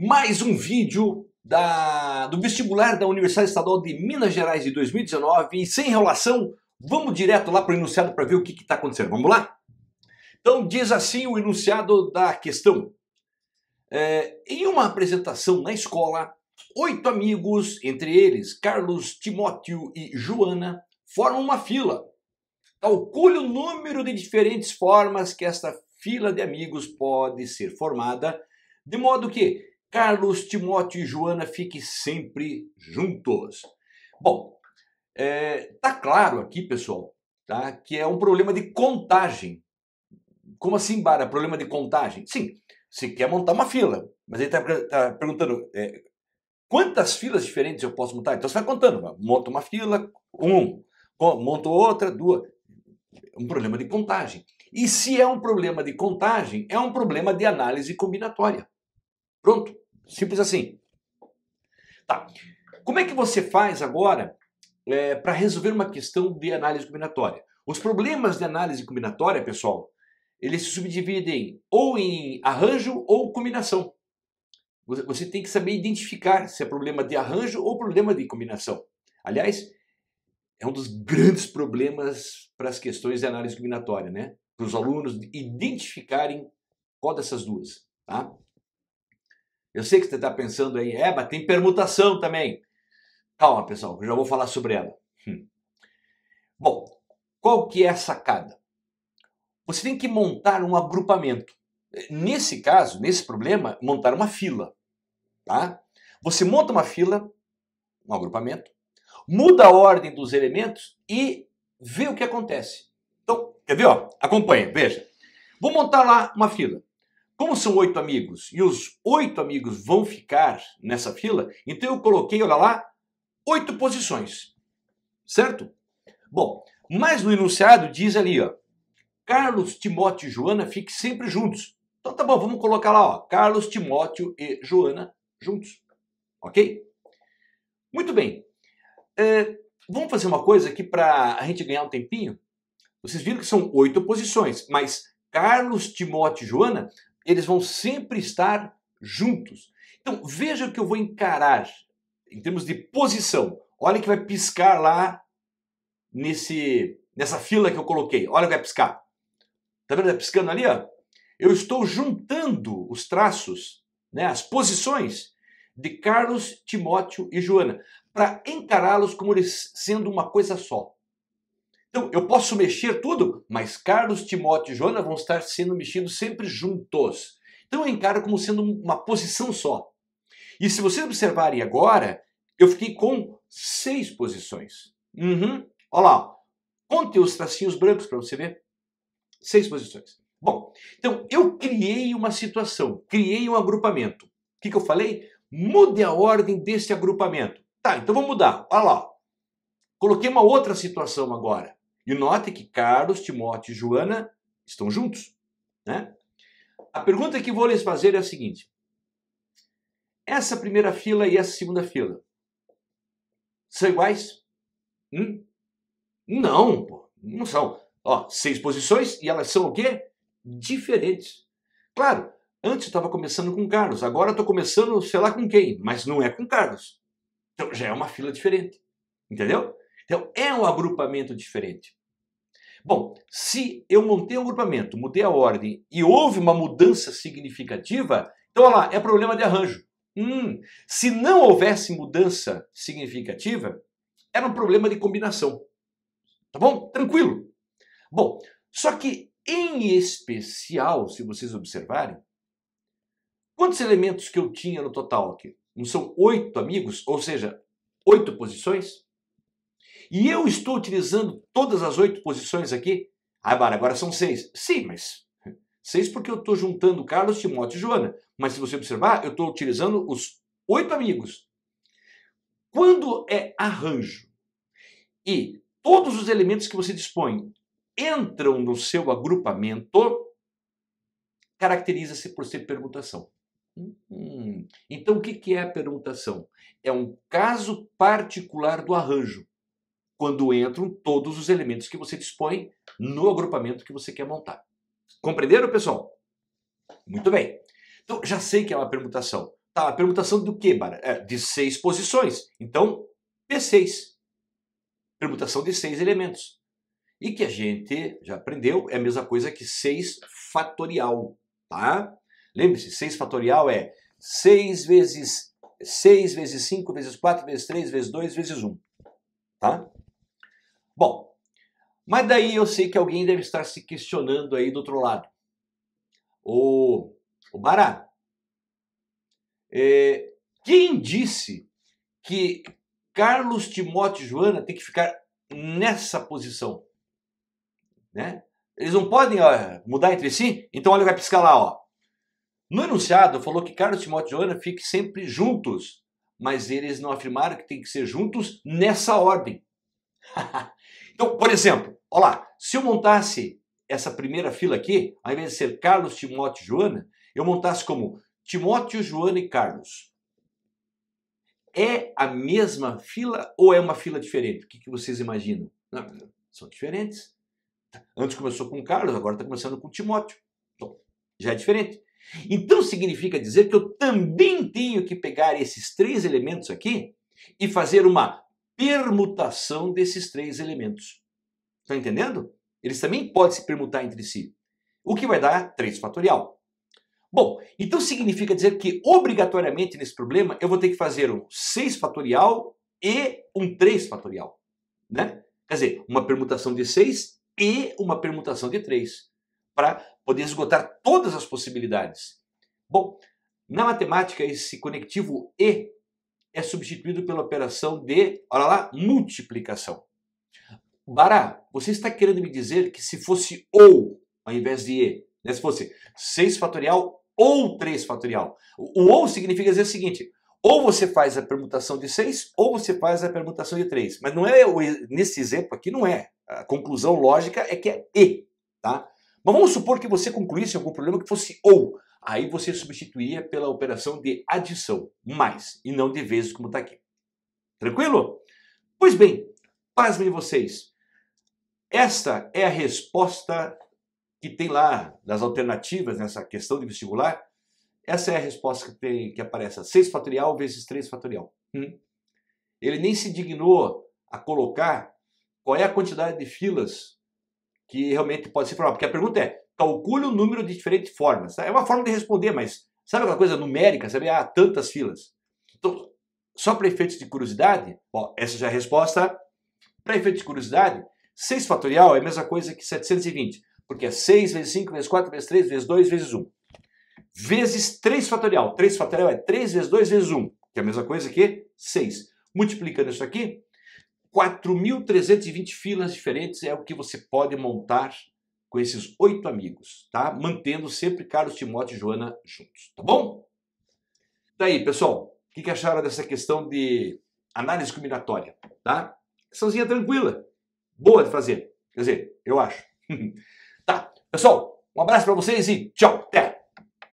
mais um vídeo da, do vestibular da Universidade Estadual de Minas Gerais de 2019 e sem enrolação, vamos direto lá para o enunciado para ver o que está acontecendo. Vamos lá? Então, diz assim o enunciado da questão. É, em uma apresentação na escola, oito amigos, entre eles Carlos, Timóteo e Joana, formam uma fila. Calcule o número de diferentes formas que esta fila de amigos pode ser formada, de modo que Carlos, Timóteo e Joana fiquem sempre juntos. Bom, é, tá claro aqui, pessoal, tá, que é um problema de contagem. Como assim, Bara? Problema de contagem? Sim, se quer montar uma fila, mas ele está tá perguntando é, quantas filas diferentes eu posso montar. Então você vai contando, monta uma fila, um, monta outra, duas. Um problema de contagem. E se é um problema de contagem, é um problema de análise combinatória. Pronto. Simples assim. Tá. Como é que você faz agora é, para resolver uma questão de análise combinatória? Os problemas de análise combinatória, pessoal, eles se subdividem ou em arranjo ou combinação. Você tem que saber identificar se é problema de arranjo ou problema de combinação. Aliás, é um dos grandes problemas para as questões de análise combinatória, né? Para os alunos identificarem qual dessas duas, tá? Eu sei que você está pensando aí, é, mas tem permutação também. Calma, pessoal, eu já vou falar sobre ela. Hum. Bom, qual que é a sacada? Você tem que montar um agrupamento. Nesse caso, nesse problema, montar uma fila. Tá? Você monta uma fila, um agrupamento, muda a ordem dos elementos e vê o que acontece. Então, quer ver? Ó, acompanha, veja. Vou montar lá uma fila. Como são oito amigos e os oito amigos vão ficar nessa fila, então eu coloquei, olha lá, oito posições. Certo? Bom, mas no enunciado diz ali, ó, Carlos, Timóteo e Joana fiquem sempre juntos. Então tá bom, vamos colocar lá, ó, Carlos, Timóteo e Joana juntos. Ok? Muito bem. É, vamos fazer uma coisa aqui para a gente ganhar um tempinho? Vocês viram que são oito posições, mas Carlos, Timóteo e Joana eles vão sempre estar juntos. Então, veja o que eu vou encarar em termos de posição. Olha que vai piscar lá nesse nessa fila que eu coloquei. Olha que vai piscar. Tá vendo? Vai tá piscando ali, ó. Eu estou juntando os traços, né, as posições de Carlos, Timóteo e Joana para encará-los como eles sendo uma coisa só. Então, eu posso mexer tudo, mas Carlos, Timóteo e Joana vão estar sendo mexidos sempre juntos. Então, eu encaro como sendo uma posição só. E se vocês observarem agora, eu fiquei com seis posições. Uhum. Olha lá, conte os tracinhos brancos para você ver. Seis posições. Bom, então eu criei uma situação, criei um agrupamento. O que, que eu falei? Mude a ordem desse agrupamento. Tá, então vamos mudar. Olha lá. Coloquei uma outra situação agora. E note que Carlos, Timóteo e Joana estão juntos. Né? A pergunta que vou lhes fazer é a seguinte: essa primeira fila e essa segunda fila são iguais? Hum? Não, pô, não são. Ó, seis posições e elas são o quê? Diferentes. Claro, antes eu estava começando com Carlos, agora estou começando, sei lá com quem, mas não é com Carlos. Então já é uma fila diferente. Entendeu? Então é um agrupamento diferente. Bom, se eu montei um agrupamento, mudei a ordem e houve uma mudança significativa, então olha lá, é problema de arranjo. Hum, se não houvesse mudança significativa, era um problema de combinação. Tá bom? Tranquilo. Bom, só que em especial, se vocês observarem, quantos elementos que eu tinha no total aqui? Não são oito amigos, ou seja, oito posições? E eu estou utilizando todas as oito posições aqui? Ah, Bara, agora são seis. Sim, mas seis porque eu estou juntando Carlos, Timóteo e Joana. Mas se você observar, eu estou utilizando os oito amigos. Quando é arranjo e todos os elementos que você dispõe entram no seu agrupamento, caracteriza-se por ser permutação. Hum. hum. Então, o que é a permutação? É um caso particular do arranjo quando entram todos os elementos que você dispõe no agrupamento que você quer montar. Compreenderam, pessoal? Muito bem. Então, já sei que é uma permutação. Tá, a permutação do quê, Bara? É, de seis posições. Então, P6. Permutação de seis elementos. E que a gente já aprendeu é a mesma coisa que 6 fatorial, tá? Lembre-se, 6 fatorial é 6 vezes 6 vezes 5 vezes 4 vezes 3 vezes 2 vezes 1, tá? Bom, mas daí eu sei que alguém deve estar se questionando aí do outro lado. O, o Bará, é, quem disse que Carlos, Timóteo e Joana tem que ficar nessa posição? Né? Eles não podem ó, mudar entre si? Então olha, vai piscar lá, ó. No enunciado falou que Carlos, Timóteo e Joana fiquem sempre juntos, mas eles não afirmaram que tem que ser juntos nessa ordem. então, por exemplo, olha lá, se eu montasse essa primeira fila aqui, ao invés de ser Carlos, Timóteo e Joana, eu montasse como Timóteo, Joana e Carlos. É a mesma fila ou é uma fila diferente? O que, que vocês imaginam? Não, são diferentes. Antes começou com Carlos, agora está começando com Timóteo. Então, já é diferente. Então significa dizer que eu também tenho que pegar esses três elementos aqui e fazer uma permutação desses três elementos. Estão tá entendendo? Eles também podem se permutar entre si, o que vai dar 3 fatorial. Bom, então significa dizer que obrigatoriamente nesse problema eu vou ter que fazer um 6 fatorial e um 3 fatorial, né? Quer dizer, uma permutação de 6 e uma permutação de 3, para poder esgotar todas as possibilidades. Bom, na matemática esse conectivo e é substituído pela operação de, olha lá, multiplicação. Bará, você está querendo me dizer que se fosse ou ao invés de e, né? se fosse 6 fatorial ou 3 fatorial. O ou significa dizer o seguinte: ou você faz a permutação de 6 ou você faz a permutação de 3. Mas não é nesse exemplo aqui não é. A conclusão lógica é que é e, tá? Mas vamos supor que você concluísse algum problema que fosse ou aí você substituía pela operação de adição, mais, e não de vezes como está aqui. Tranquilo? Pois bem, pasmem vocês. Esta é a resposta que tem lá nas alternativas nessa questão de vestibular. Essa é a resposta que, tem, que aparece: 6 fatorial vezes 3 fatorial. Hum. Ele nem se dignou a colocar qual é a quantidade de filas que realmente pode se formar. Porque a pergunta é: calcule o número de diferentes formas. Tá? É uma forma de responder, mas sabe aquela coisa numérica? Sabe, ah, tantas filas. Então, só para efeitos de curiosidade, ó, essa já é a resposta. Para efeitos de curiosidade, 6 fatorial é a mesma coisa que 720, porque é 6 vezes 5 vezes 4 vezes 3 vezes 2 vezes 1. Vezes 3 fatorial. 3 fatorial é 3 vezes 2 vezes 1, que é a mesma coisa que 6. Multiplicando isso aqui, 4.320 filas diferentes é o que você pode montar com esses oito amigos, tá? Mantendo sempre Carlos, Timóteo e Joana juntos, tá bom? Daí, tá pessoal, o que, que acharam dessa questão de análise combinatória, tá? Sãozinha tranquila, boa de fazer, quer dizer, eu acho. tá, pessoal, um abraço para vocês e tchau, até!